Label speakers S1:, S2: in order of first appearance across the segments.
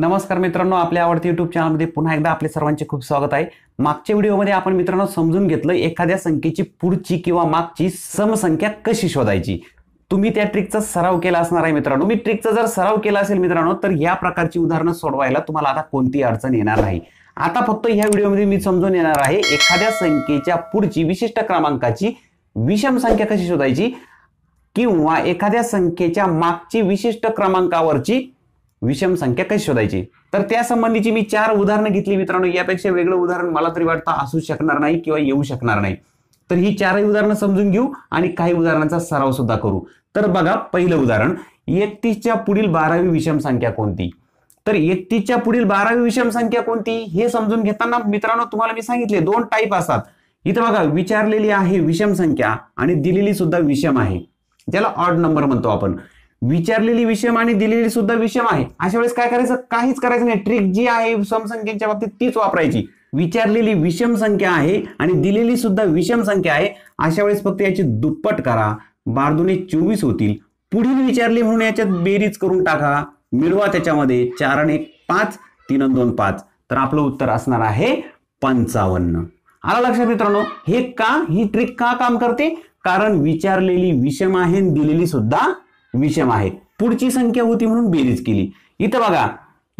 S1: नमस्कार मित्रांनो आपल्या आवडती युट्यूब चॅनलमध्ये पुन्हा एकदा आपले सर्वांचे खूप स्वागत आहे मागच्या व्हिडिओमध्ये आपण मित्रांनो समजून घेतलं एखाद्या संख्येची पुढची किंवा मागची समसंख्या कशी शोधायची तुम्ही त्या ट्रिकचा सराव केला असणार आहे मित्रांनो मी ट्रिकचा जर सराव केला असेल मित्रांनो तर या प्रकारची उदाहरणं सोडवायला तुम्हाला आता कोणती अडचण येणार नाही आता फक्त या व्हिडिओमध्ये मी समजून येणार आहे एखाद्या संख्येच्या पुढची विशिष्ट क्रमांकाची विषम संख्या कशी शोधायची किंवा एखाद्या संख्येच्या मागची विशिष्ट क्रमांकावरची विषम संख्या कशी शोधायची तर त्या संबंधीची मी चार उदाहरणं घेतली मित्रांनो यापेक्षा वेगळं उदाहरण मला तरी वाटतं असू शकणार नाही किंवा येऊ शकणार नाही तर ही चारही उदाहरणं समजून घेऊ आणि काही उदाहरणांचा सराव सुद्धा करू तर बघा पहिलं उदाहरण एकतीसच्या पुढील बारावी विषम संख्या कोणती तर एकतीसच्या पुढील बारावी विषम संख्या कोणती हे समजून घेताना मित्रांनो तुम्हाला मी सांगितले दोन टाईप असतात इथं बघा विचारलेली आहे विषम संख्या आणि दिलेली सुद्धा विषम आहे ज्याला ऑड नंबर म्हणतो आपण विचारलेली विषम आणि दिलेली सुद्धा विषम आहे अशा वेळेस काय करायचं काहीच करायचं नाही ट्रिक जी आहे समसंख्येच्या बाबतीत तीच वापरायची विचारलेली विषम संख्या आहे आणि दिलेली सुद्धा विषम संख्या आहे अशा वेळेस फक्त याची दुप्पट करा बारदुने चोवीस होतील पुढील विचारले म्हणून याच्यात बेरीज करून टाका मिळवा त्याच्यामध्ये चार आणि एक पाच तीन दोन पाच तर आपलं उत्तर असणार आहे पंचावन्न आला लक्षात मित्रांनो हे का ही ट्रिक का काम करते कारण विचारलेली विषम आहे दिलेली सुद्धा विषम आहे पुढची संख्या होती म्हणून बेरीज केली इथं बघा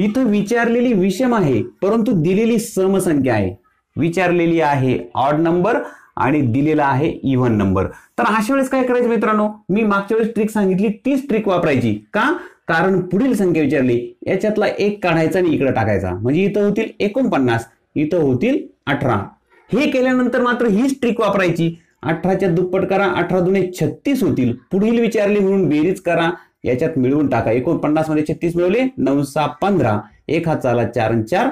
S1: इथं विचारलेली विषम आहे परंतु दिलेली समसंख्या आहे विचारलेली आहे ऑड नंबर आणि दिलेला आहे इव्हन नंबर तर अशा वेळेस काय करायचं मित्रांनो मी मागच्या वेळेस ट्रिक सांगितली तीच ट्रिक वापरायची का कारण पुढील संख्या विचारली याच्यातला एक काढायचा आणि इकडे टाकायचा म्हणजे इथं होतील एकोणपन्नास इथं होतील अठरा हे केल्यानंतर मात्र हीच ट्रिक वापरायची अठराच्या दुप्पट करा अठरा दुने छत्तीस होतील पुढील विचारली म्हणून बेरीज करा याच्यात मिळवून टाका एकोणपन्नास मध्ये छत्तीस मिळवले नऊ सहा पंधरा एक चाला चार चार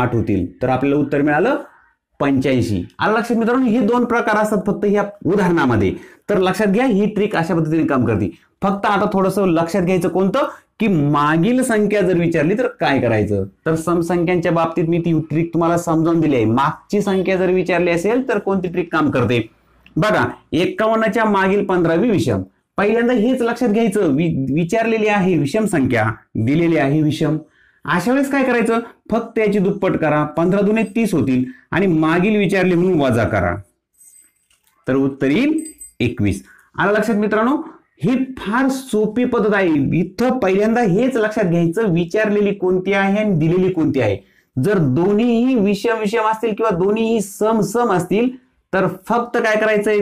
S1: आठ होतील तर आपल्याला उत्तर मिळालं पंच्याऐंशी आला लक्षात मित्रांनो हे दोन प्रकार असतात फक्त ह्या उदाहरणामध्ये तर लक्षात घ्या ही ट्रिक अशा पद्धतीने काम करते फक्त आता थोडंसं लक्षात घ्यायचं कोणतं की मागील संख्या जर विचारली तर काय करायचं तर समसंख्यांच्या बाबतीत मी ती ट्रिक तुम्हाला समजावून दिली आहे मागची संख्या जर विचारली असेल तर कोणती ट्रिक काम करते बघा एक्कावन्नच्या मागील पंधरावी विषम पहिल्यांदा हेच लक्षात घ्यायचं विचारलेली आहे विषम संख्या दिलेली आहे विषम अशा वेळेस काय करायचं फक्त याची दुप्पट करा पंधरा दुने तीस होतील आणि मागील विचारले म्हणून वजा करा तर उत्तर येईल एकवीस आला लक्षात मित्रांनो ही फार सोपी पद्धत आहे इथं पहिल्यांदा हेच लक्षात घ्यायचं विचारलेली कोणती आहे आणि दिलेली कोणती आहे जर दोन्हीही विषम विषम असतील किंवा दोन्हीही सम सम असतील तर फक्त काय करायचंय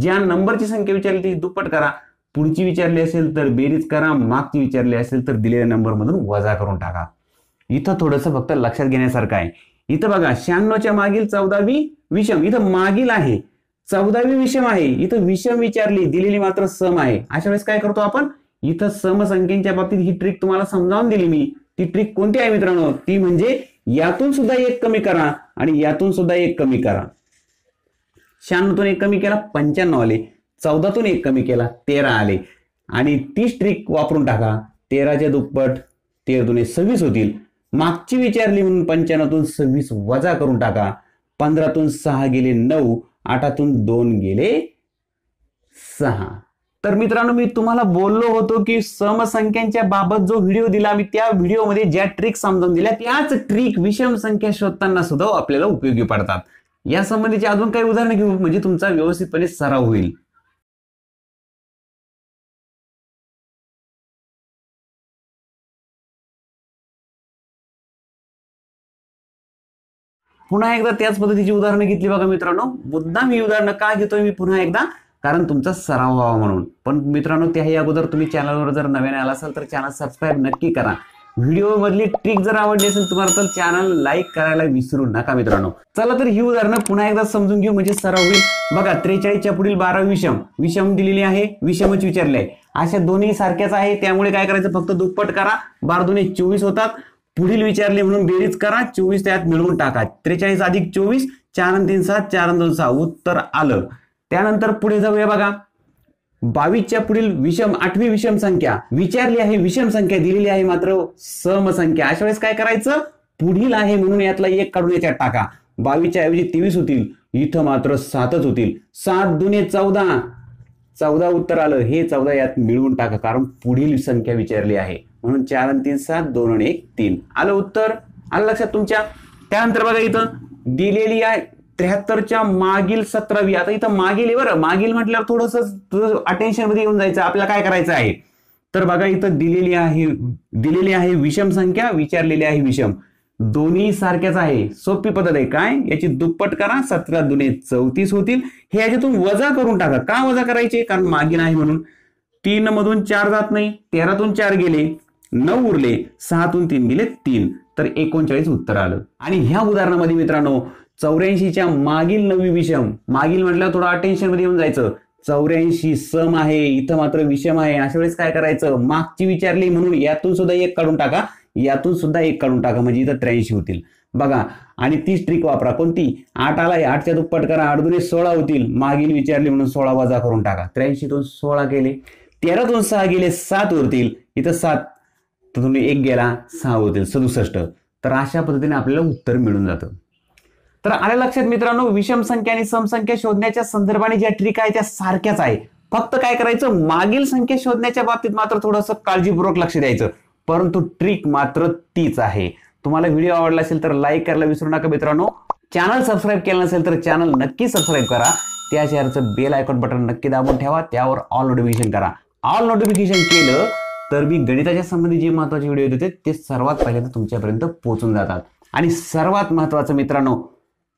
S1: ज्या नंबरची संख्या विचारली ती दुप्पट करा पुढची विचारली असेल तर बेरीज करा मागची विचारली असेल तर दिलेल्या नंबरमधून वजा करून टाका इथं थोडंसं फक्त लक्षात घेण्यासारखं आहे इथं बघा शहाण्णवच्या मागील चौदावी विषम इथं मागील आहे चौदावी विषम आहे इथं विषम विचारली दिलेली मात्र सम आहे अशा वेळेस काय करतो आपण इथं समसंख्येच्या बाबतीत ही ट्रिक तुम्हाला समजावून दिली मी ती ट्रिक कोणती आहे मित्रांनो ती म्हणजे यातून सुद्धा एक कमी करा आणि यातून सुद्धा एक कमी करा शहाण्णवतून एक कमी केला पंच्याण्णव आले चौदातून एक कमी केला तेरा आले आणि तीस ट्रिक वापरून टाका तेराच्या दुप्पट तेरा दुने सव्वीस होतील मागची विचारली म्हणून पंच्याण्णवतून सव्वीस वजा करून टाका पंधरातून सहा गेले नऊ आठातून दोन गेले सहा तर मित्रांनो मी तुम्हाला बोललो होतो की समसंख्यांच्या बाबत जो व्हिडिओ दिला मी त्या व्हिडिओमध्ये ज्या ट्रिक समजावून दिल्या त्याच ट्रिक विषम संख्या शोधताना सुद्धा आपल्याला उपयोगी पडतात या संबंधीची अजून काही उदाहरणं घेऊ म्हणजे तुमचा व्यवस्थितपणे सराव होईल पुन्हा एकदा त्याच पद्धतीची उदाहरणं घेतली बघा मित्रांनो मुद्दाम ही उदाहरणं का घेतोय मी पुन्हा एकदा कारण तुमचा सराव व्हावा म्हणून पण मित्रांनो त्याही अगोदर तुम्ही चॅनलवर जर नवीन आला असाल तर चॅनल सबस्क्राईब नक्की करा व्हिडिओ मधली ट्रिक जर आवडली असेल तुम्हाला तर चॅनल लाईक करायला विसरू नका मित्रांनो चला तर ही उदाहरणं पुन्हा एकदा समजून घेऊ म्हणजे सराव होईल बघा त्रेचाळीसच्या पुढील बारा विषम विषम दिलेली आहे विषमच विचारले आहे अशा दोन्ही सारख्याच आहे त्यामुळे काय करायचं फक्त दुप्पट करा बारा दोन्ही चोवीस होतात पुढील विचारले म्हणून बेरीज करा चोवीस त्यात मिळवून टाका त्रेचाळीस अधिक चोवीस चार तीन सात चार दोन सहा उत्तर आलं त्यानंतर पुढे जाऊया बघा बावीसच्या पुढील विषम आठवी विषम संख्या विचारली आहे विषम संख्या दिलेली आहे मात्र समसंख्या अशा वेळेस काय करायचं पुढील आहे म्हणून यातला एक काढून याच्यात टाका बावीसच्या ऐवजी तेवीस होतील इथं मात्र सातच होतील सात दुने चौदा चौदा उत्तर आलं हे चौदा यात मिळवून टाका कारण पुढील संख्या विचारली आहे म्हणून चार आणि तीन सात दोन आणि एक तीन आलं उत्तर आलं लक्षात तुमच्या त्यानंतर बघा इथं दिलेली आहे त्र्याहत्तरच्या मागील सतरावी आता इथं मागील बरं मागील म्हटल्यावर थोडस अटेन्शन मध्ये येऊन जायचं आपल्याला काय करायचं आहे तर बघा इथं दिलेली आहे दिलेली आहे विषम संख्या विचारलेली आहे विषम दोन्ही सारख्याच आहे सोपी पद्धत आहे काय याची दुप्पट करा सतरा दुने चौतीस होतील हे याच्यातून वजा करून टाका का वजा करायचे कारण मागील आहे म्हणून तीन मधून चार जात नाही तेरातून चार गेले नऊ उरले सहातून तीन गेले तीन तर एकोणचाळीस उत्तर आलं आणि ह्या उदाहरणामध्ये मित्रांनो चौऱ्याऐंशीच्या मागील नवी विषम मागील म्हटल्यावर थोडं अटेन्शन मध्ये येऊन जायचं चौऱ्याऐंशी सम आहे इथं मात्र विषम आहे अशा वेळेस काय करायचं मागची विचारली म्हणून यातून सुद्धा एक काढून टाका यातून सुद्धा एक काढून टाका म्हणजे इथं त्र्याऐंशी होतील बघा आणि तीच ट्रिक वापरा कोणती आठ आला आठच्या दुप्पट करा आठ दुने सोळा होतील मागील विचारली म्हणून सोळा वजा करून टाका त्र्याऐंशीतून दोन सोळा केले तेरातून सहा गेले सात उरतील इथं सात तर तुम्ही एक गेला सहा होतील सदुसष्ट तर अशा पद्धतीने आपल्याला उत्तर मिळून जातं तर आल्या लक्षात मित्रांनो विषम संख्या आणि समसंख्या शोधण्याच्या संदर्भाने ज्या ट्रिक आहे त्या सारख्याच आहे फक्त काय करायचं मागील संख्या शोधण्याच्या बाबतीत मात्र थोडंसं काळजीपूर्वक लक्ष द्यायचं परंतु ट्रिक मात्र तीच आहे तुम्हाला व्हिडिओ आवडला असेल तर लाईक करायला विसरू नका मित्रांनो चॅनल सबस्क्राईब केलं नसेल तर चॅनल नक्की सबस्क्राईब करा त्या शेअरचं बेल आयकॉन बटन नक्की दाबून ठेवा त्यावर ऑल नोटिफिकेशन करा ऑल नोटिफिकेशन केलं तर मी गणिताच्या संबंधी जे महत्वाचे व्हिडिओ देते ते सर्वात पहिल्यांदा तुमच्यापर्यंत पोहोचून जातात आणि सर्वात महत्त्वाचं मित्रांनो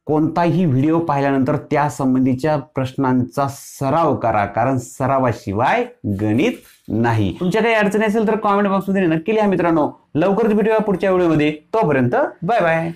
S1: कोणताही व्हिडिओ पाहिल्यानंतर त्या संबंधीच्या प्रश्नांचा सराव करा कारण सरावाशिवाय गणित नाही तुमच्या काही अडचणी असेल तर कॉमेंट बॉक्समध्ये नक्की लिहा मित्रांनो लवकरच भेटूया पुढच्या व्हिडिओमध्ये तोपर्यंत बाय बाय